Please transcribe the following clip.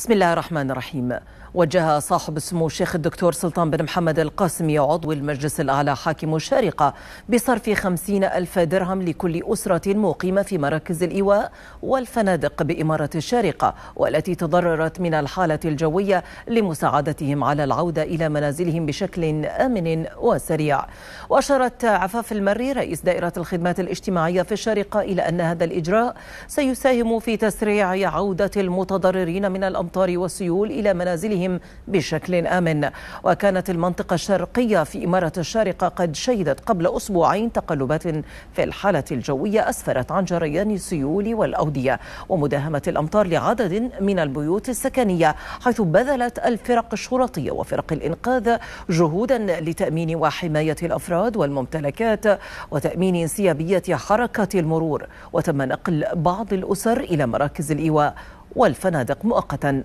بسم الله الرحمن الرحيم وجه صاحب السمو الشيخ الدكتور سلطان بن محمد القاسمي عضو المجلس الأعلى حاكم الشارقة بصرف خمسين ألف درهم لكل أسرة مقيمة في مراكز الإيواء والفنادق بإمارة الشارقة والتي تضررت من الحالة الجوية لمساعدتهم على العودة إلى منازلهم بشكل آمن وسريع وأشارت عفاف المري رئيس دائرة الخدمات الاجتماعية في الشارقة إلى أن هذا الإجراء سيساهم في تسريع عودة المتضررين من الأمراض الأمطار والسيول إلى منازلهم بشكل آمن وكانت المنطقة الشرقية في إمارة الشارقة قد شهدت قبل أسبوعين تقلبات في الحالة الجوية أسفرت عن جريان السيول والأودية ومداهمة الأمطار لعدد من البيوت السكنية حيث بذلت الفرق الشرطية وفرق الإنقاذ جهودا لتأمين وحماية الأفراد والممتلكات وتأمين انسيابية حركة المرور وتم نقل بعض الأسر إلى مراكز الإيواء والفنادق مؤقتا